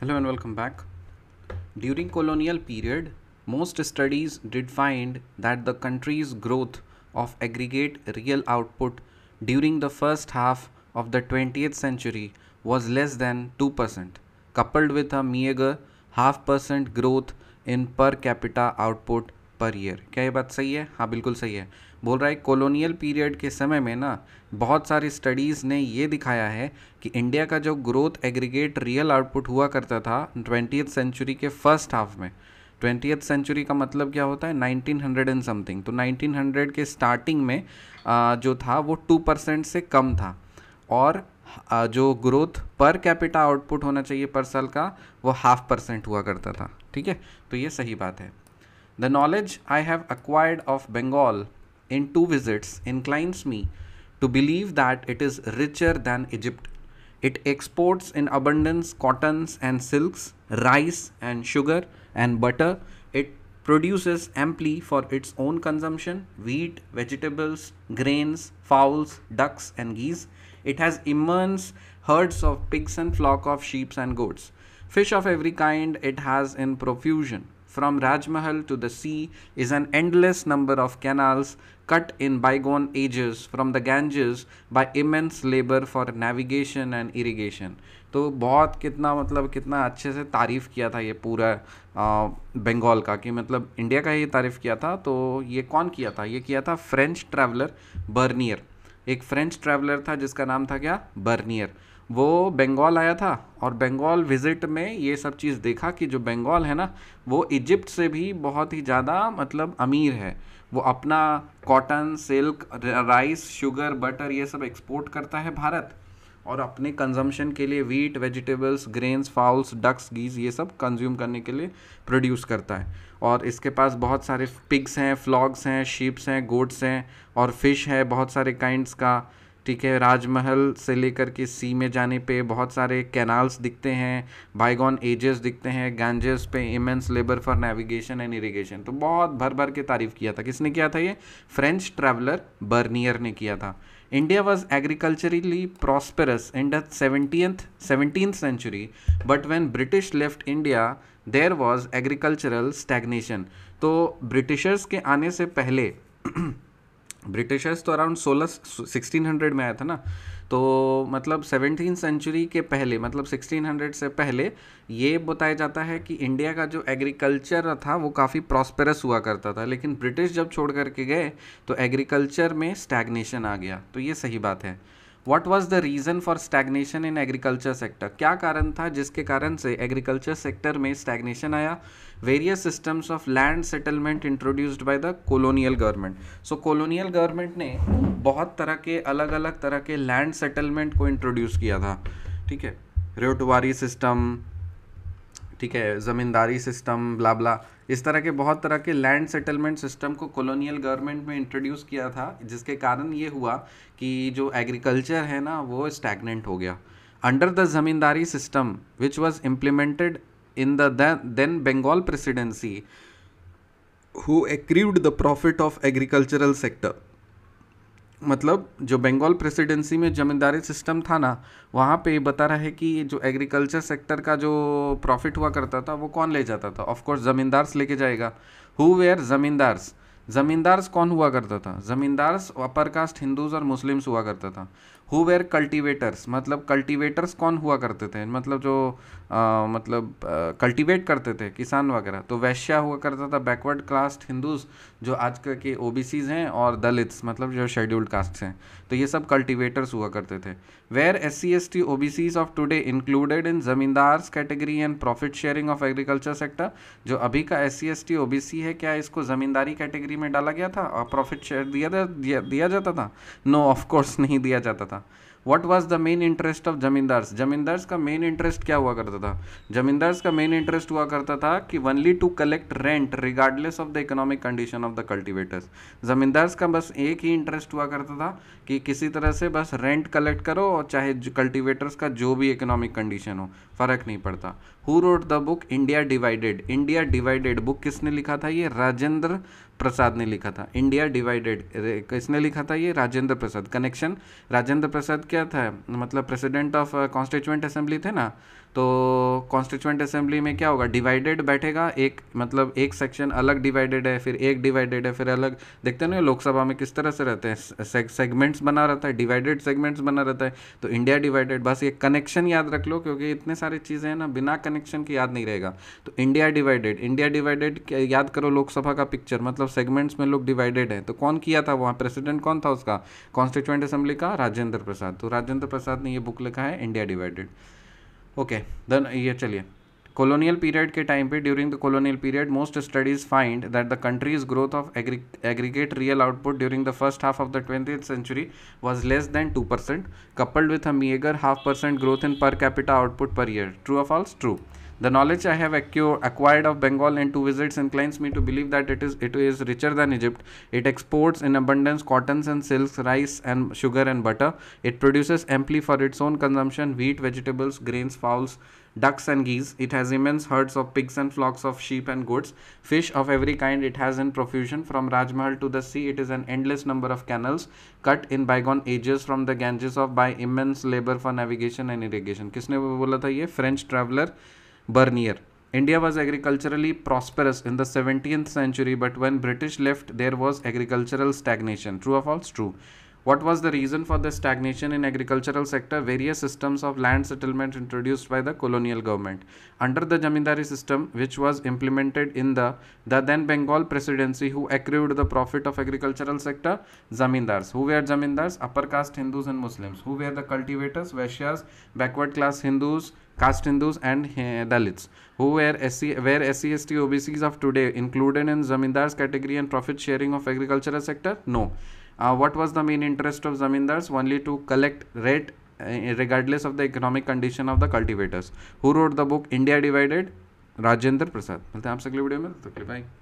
Hello and welcome back. During colonial period, most studies did find that the country's growth of aggregate real output during the first half of the 20th century was less than 2%, coupled with a meager half percent growth in per capita output per year. क्या ये बात सही है हाँ बिल्कुल सही है बोल रहा है कॉलोनियल पीरियड के समय में ना बहुत सारी स्टडीज़ ने ये दिखाया है कि इंडिया का जो ग्रोथ एग्रीगेट रियल आउटपुट हुआ करता था ट्वेंटी सेंचुरी के फर्स्ट हाफ में ट्वेंटी सेंचुरी का मतलब क्या होता है नाइनटीन हंड्रेड एंड समथिंग तो नाइनटीन हंड्रेड के स्टार्टिंग में जो था वो टू परसेंट से कम था और जो ग्रोथ पर कैपिटा आउटपुट होना चाहिए पर साल का वो हाफ परसेंट हुआ करता था ठीक है तो ये सही बात है the knowledge I have acquired of Bengal in two visits inclines me to believe that it is richer than Egypt. It exports in abundance cottons and silks, rice and sugar and butter. It produces amply for its own consumption wheat, vegetables, grains, fowls, ducks and geese. It has immense herds of pigs and flock of sheep and goats. Fish of every kind it has in profusion. From Rajmahal to the sea is an endless number of canals cut in bygone ages from the Ganges by immense labor for navigation and irrigation. तो बहुत कितना मतलब कितना अच्छे से तारीफ़ किया था ये पूरा बंगाल का कि मतलब इंडिया का ये तारीफ़ किया था तो ये कौन किया था ये किया था फ्रेंच ट्रैवलर बर्नियर एक फ्रेंच ट्रैवलर था जिसका नाम था क्या बर्नियर वो बंगाल आया था और बंगाल विज़िट में ये सब चीज़ देखा कि जो बंगाल है ना वो इजिप्ट से भी बहुत ही ज़्यादा मतलब अमीर है वो अपना cotton silk rice sugar butter ये सब एक्सपोर्ट करता है भारत और अपने कंजम्पशन के लिए wheat vegetables grains fowls ducks geese ये सब कंज्यूम करने के लिए प्रोड्यूस करता है और इसके पास बहुत सारे पिग्स हैं फ्लॉग्स हैं शीप्स हैं गोट्स हैं और फिश है बहुत सारे काइंड्स का ठीक है राजमहल से लेकर के सी में जाने पे बहुत सारे कैनाल्स दिखते हैं बाइगॉन एजेस दिखते हैं गांजेस पे immense labour for navigation and irrigation तो बहुत भर भर के तारीफ किया था किसने किया था ये फ्रेंच ट्रैवलर बर्नियर ने किया था India was agriculturally prosperous in the seventeenth 17th century but when British left India there was agricultural stagnation. तो ब्रिटिशर्स के आने से पहले ब्रिटिशर्स तो अराउंड सोलह सिक्सटीन हंड्रेड में आया था ना तो मतलब सेवनटीन सेंचुरी के पहले मतलब सिक्सटीन हंड्रेड से पहले ये बताया जाता है कि इंडिया का जो एग्रीकल्चर था वो काफ़ी प्रॉस्पेरस हुआ करता था लेकिन ब्रिटिश जब छोड़ करके गए तो एग्रीकल्चर में स्टैगनेशन आ गया तो ये सही बात है what was the reason for stagnation in agriculture sector क्या कारण था जिसके कारण से एग्रीकल्चर सेक्टर में स्टैग्नेशन आया various systems of land settlement introduced by the colonial government so colonial government ने बहुत तरह के अलग अलग तरह के लैंड सेटलमेंट को इंट्रोड्यूस किया था ठीक है रेटवारी सिस्टम ठीक है ज़मींदारी सिस्टम ब्लाबला इस तरह के बहुत तरह के लैंड सेटलमेंट सिस्टम को कॉलोनियल गवर्नमेंट में इंट्रोड्यूस किया था जिसके कारण ये हुआ कि जो एग्रीकल्चर है ना वो स्टैगनेंट हो गया under the zamindari system which was implemented in the then Bengal presidency who accrued the profit of agricultural sector मतलब जो बंगाल प्रेसिडेंसी में ज़मींदारी सिस्टम था ना वहाँ पे बता रहा है कि जो एग्रीकल्चर सेक्टर का जो प्रॉफिट हुआ करता था वो कौन ले जाता था ऑफकोर्स ज़मींदार्स लेके जाएगा हु वेयर ज़मींदार्स ज़मींदार्स कौन हुआ करता था ज़मींदार्स अपर कास्ट हिंदूज और मुस्लिम्स हुआ करता था हु वेयर कल्टिवेटर्स मतलब कल्टिवेटर्स कौन हुआ करते थे मतलब जो आ, मतलब कल्टिवेट करते थे किसान वगैरह तो वैश्या हुआ करता था बैकवर्ड कास्ट हिंदूज जो आज कल के ओ हैं और दलित्स मतलब जो शेड्यूल्ड कास्ट हैं तो ये सब कल्टिवेटर्स हुआ करते थे were S C S T O B Cs of today included in zamindars category and profit sharing of agriculture sector जो अभी का S C S T O B C है क्या इसको ज़मींदारी कैटेगरी में डाला गया था और प्रॉफिट शेयर दिया दिया जाता था नो ऑफकोर्स नहीं दिया जाता था था what was the main interest of zamindars zamindars का मेन इंटरेस्ट क्या हुआ करता था जमींदार्स का मेन इंटरेस्ट हुआ करता था कि only to collect rent regardless of the economic condition of the cultivators zamindars का बस एक ही इंटरेस्ट हुआ करता था कि किसी तरह से बस रेंट कलेक्ट करो और चाहे कल्टिवेटर्स का जो भी इकोनॉमिक कंडीशन हो फर्क नहीं पड़ता who wrote the book India Divided India Divided book किसने लिखा था ये राजेंद्र प्रसाद ने लिखा था इंडिया डिवाइडेड किसने लिखा था ये राजेंद्र प्रसाद कनेक्शन राजेंद्र प्रसाद के क्या था मतलब प्रेसिडेंट ऑफ कॉन्स्टिट्यूंट असेंबली थे ना तो कॉन्स्टिट्यूंट असेंबली में क्या होगा डिवाइडेड बैठेगा एक मतलब एक सेक्शन अलग डिवाइडेड है फिर एक डिवाइडेड है फिर अलग देखते हैं ना लोकसभा में किस तरह से रहते हैं सेगमेंट्स बना रहता है डिवाइडेड सेगमेंट्स बना रहता है तो इंडिया डिवाइडेड बस ये कनेक्शन याद रख लो क्योंकि इतने सारी चीज़ें हैं ना बिना कनेक्शन के याद नहीं रहेगा तो इंडिया डिवाइडेड इंडिया डिवाइडेड याद करो लोकसभा का पिक्चर मतलब सेगमेंट्स में लोग डिवाइडेड हैं तो कौन किया था वहाँ प्रेसिडेंट कौन था उसका कॉन्स्टिट्यूंट असेंबली का राजेंद्र प्रसाद तो राजेंद्र प्रसाद ने ये बुक लिखा है इंडिया डिवाइडेड ओके देन ये चलिए कॉलोनियल पीरियड के टाइम पे during the colonial period most studies find that the country's growth of aggregate real output during the first half of the twenty century was less than two percent coupled with a meagre half percent growth in per capita output per year true or false true The knowledge I have acquired of Bengal in two visits inclines me to believe that it is it is richer than Egypt. It exports in abundance cottons and silks, rice and sugar and butter. It produces amply for its own consumption wheat, vegetables, grains, fowls, ducks and geese. It has immense herds of pigs and flocks of sheep and goats. Fish of every kind it has in profusion. From Rajmahal to the sea, it is an endless number of canals cut in bygone ages from the Ganges of by immense labor for navigation and irrigation. किसने बोला था ये French traveler Bernier. India was agriculturally prosperous in the 17th century, but when British left, there was agricultural stagnation. True or false? True. What was the reason for the stagnation in agricultural sector? Various systems of land settlement introduced by the colonial government. Under the Jamindari system, which was implemented in the, the then Bengal presidency who accrued the profit of agricultural sector? Zamindars. Who were Zamindars? Upper caste Hindus and Muslims. Who were the cultivators? Vaishyas, backward class Hindus, caste Hindus and eh, Dalits who were SC, were SCST OBCs of today included in Zamindars category and profit sharing of agricultural sector? No. Uh, what was the main interest of zamindars? Only to collect rent eh, regardless of the economic condition of the cultivators. Who wrote the book India Divided? Rajendra Prasad. मिलते हैं आपसे अगले video में तो bye